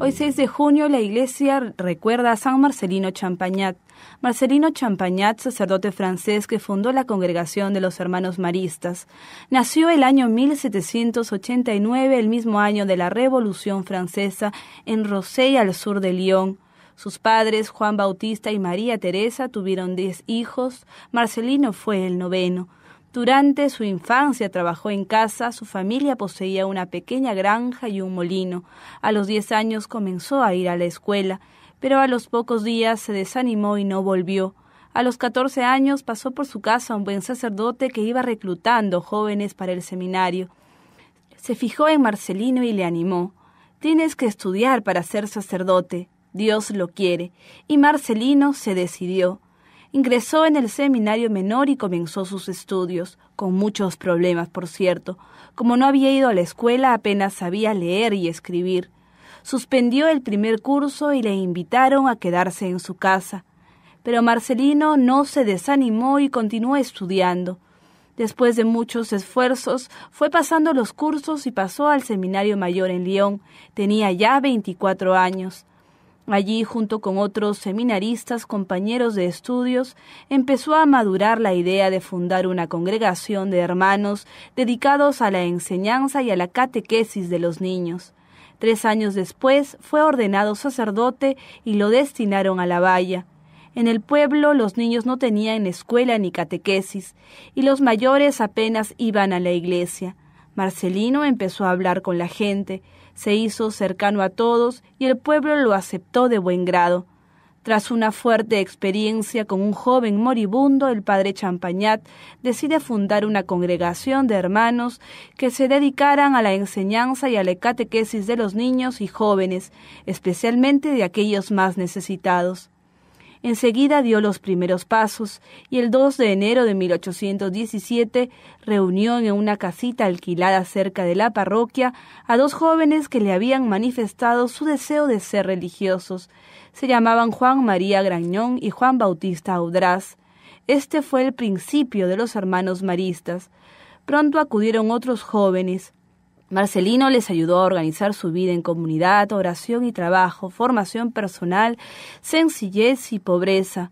Hoy 6 de junio la iglesia recuerda a San Marcelino Champagnat. Marcelino Champagnat, sacerdote francés que fundó la congregación de los hermanos maristas, nació el año 1789, el mismo año de la Revolución Francesa, en Rosey al sur de Lyon. Sus padres, Juan Bautista y María Teresa, tuvieron diez hijos. Marcelino fue el noveno. Durante su infancia trabajó en casa, su familia poseía una pequeña granja y un molino. A los diez años comenzó a ir a la escuela, pero a los pocos días se desanimó y no volvió. A los catorce años pasó por su casa un buen sacerdote que iba reclutando jóvenes para el seminario. Se fijó en Marcelino y le animó. Tienes que estudiar para ser sacerdote. Dios lo quiere. Y Marcelino se decidió ingresó en el seminario menor y comenzó sus estudios, con muchos problemas, por cierto. Como no había ido a la escuela, apenas sabía leer y escribir. Suspendió el primer curso y le invitaron a quedarse en su casa. Pero Marcelino no se desanimó y continuó estudiando. Después de muchos esfuerzos, fue pasando los cursos y pasó al seminario mayor en Lyon. Tenía ya veinticuatro años. Allí, junto con otros seminaristas, compañeros de estudios, empezó a madurar la idea de fundar una congregación de hermanos dedicados a la enseñanza y a la catequesis de los niños. Tres años después fue ordenado sacerdote y lo destinaron a la valla. En el pueblo los niños no tenían escuela ni catequesis, y los mayores apenas iban a la iglesia. Marcelino empezó a hablar con la gente, se hizo cercano a todos y el pueblo lo aceptó de buen grado. Tras una fuerte experiencia con un joven moribundo, el padre Champañat decide fundar una congregación de hermanos que se dedicaran a la enseñanza y a la catequesis de los niños y jóvenes, especialmente de aquellos más necesitados. Enseguida dio los primeros pasos y el 2 de enero de 1817 reunió en una casita alquilada cerca de la parroquia a dos jóvenes que le habían manifestado su deseo de ser religiosos. Se llamaban Juan María Grañón y Juan Bautista Audraz. Este fue el principio de los hermanos maristas. Pronto acudieron otros jóvenes, Marcelino les ayudó a organizar su vida en comunidad, oración y trabajo, formación personal, sencillez y pobreza,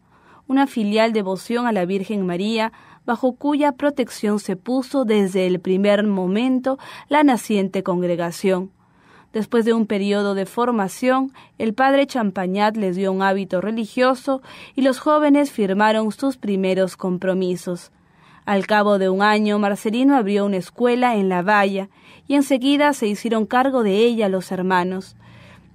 una filial devoción a la Virgen María, bajo cuya protección se puso desde el primer momento la naciente congregación. Después de un periodo de formación, el padre Champañat les dio un hábito religioso y los jóvenes firmaron sus primeros compromisos. Al cabo de un año, Marcelino abrió una escuela en La Valla y enseguida se hicieron cargo de ella los hermanos.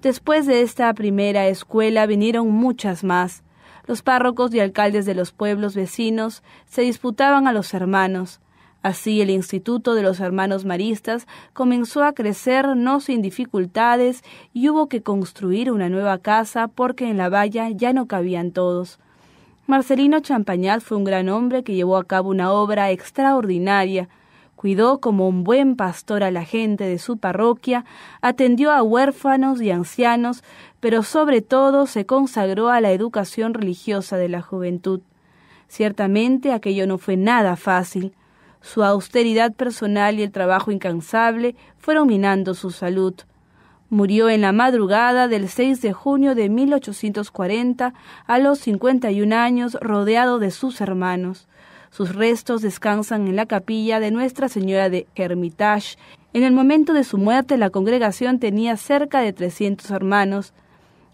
Después de esta primera escuela vinieron muchas más. Los párrocos y alcaldes de los pueblos vecinos se disputaban a los hermanos. Así el Instituto de los Hermanos Maristas comenzó a crecer no sin dificultades y hubo que construir una nueva casa porque en la valla ya no cabían todos. Marcelino Champañat fue un gran hombre que llevó a cabo una obra extraordinaria. Cuidó como un buen pastor a la gente de su parroquia, atendió a huérfanos y ancianos, pero sobre todo se consagró a la educación religiosa de la juventud. Ciertamente aquello no fue nada fácil. Su austeridad personal y el trabajo incansable fueron minando su salud. Murió en la madrugada del 6 de junio de 1840 a los 51 años rodeado de sus hermanos. Sus restos descansan en la capilla de Nuestra Señora de Hermitage. En el momento de su muerte la congregación tenía cerca de 300 hermanos,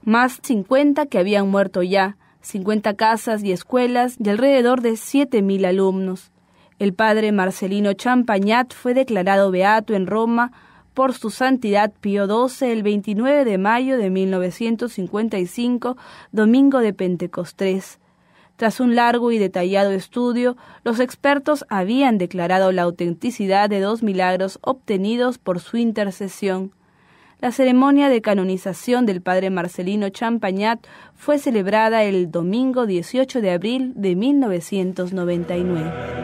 más 50 que habían muerto ya, 50 casas y escuelas y alrededor de 7.000 alumnos. El padre Marcelino Champagnat fue declarado beato en Roma por su santidad Pío XII el 29 de mayo de 1955, domingo de Pentecostés. Tras un largo y detallado estudio, los expertos habían declarado la autenticidad de dos milagros obtenidos por su intercesión. La ceremonia de canonización del padre Marcelino Champagnat fue celebrada el domingo 18 de abril de 1999.